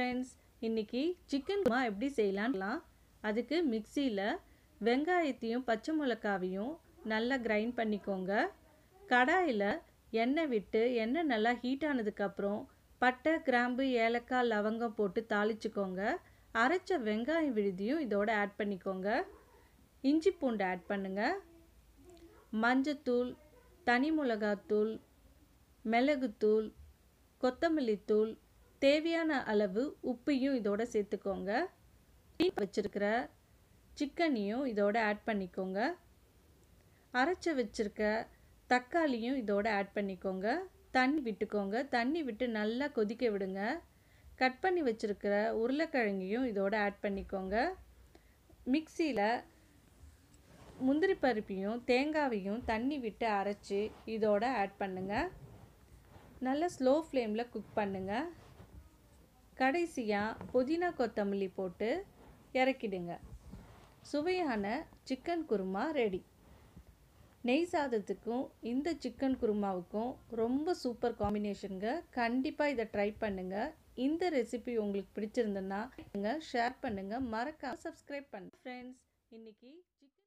friends இன்றைக்கி chicken குமா எப்படி செய்யலாம்லாம் அதுக்கு மிக்சியில் வெங்காயத்தையும் பச்சை மிளகாவையும் நல்லா கிரைண்ட் பண்ணிக்கோங்க கடாயில் எண்ணெய் விட்டு எண்ணெய் நல்லா ஹீட் ஆனதுக்கப்புறம் பட்டை கிராம்பு ஏலக்காய் லவங்கம் போட்டு தாளிச்சுக்கோங்க அரைச்ச வெங்காயம் விழுதியும் இதோடு ஆட் பண்ணிக்கோங்க இஞ்சி பூண்டு ஆட் பண்ணுங்கள் மஞ்சத்தூள் தனி மிளகாத்தூள் மிளகுத்தூள் கொத்தமல்லித்தூள் தேவையான அளவு உப்பையும் இதோட சேர்த்துக்கோங்க வச்சுருக்கிற சிக்கனையும் இதோட ஆட் பண்ணிக்கோங்க அரைச்சி வச்சுருக்க தக்காளியும் இதோட ஆட் பண்ணிக்கோங்க தண்ணி விட்டுக்கோங்க தண்ணி விட்டு நல்லா கொதிக்க விடுங்க கட் பண்ணி வச்சுருக்கிற உருளைக்கிழங்கையும் இதோட ஆட் பண்ணிக்கோங்க மிக்சியில் முந்திரி பருப்பையும் தேங்காவையும் தண்ணி விட்டு அரைச்சி இதோட ஆட் பண்ணுங்கள் நல்லா ஸ்லோ ஃப்ளேமில் குக் பண்ணுங்கள் கடைசியாக புதினா கொத்தமல்லி போட்டு இறக்கிடுங்க சுவையான சிக்கன் குருமா ரெடி நெய் சாதத்துக்கும் இந்த சிக்கன் குருமாவுக்கும் ரொம்ப சூப்பர் காம்பினேஷனுங்க கண்டிப்பாக இதை ட்ரை பண்ணுங்கள் இந்த ரெசிபி உங்களுக்கு பிடிச்சிருந்ததுன்னா ஷேர் பண்ணுங்கள் மறக்காம சப்ஸ்கிரைப் பண்ணுங்கள் ஃப்ரெண்ட்ஸ் இன்றைக்கி சிக்கன்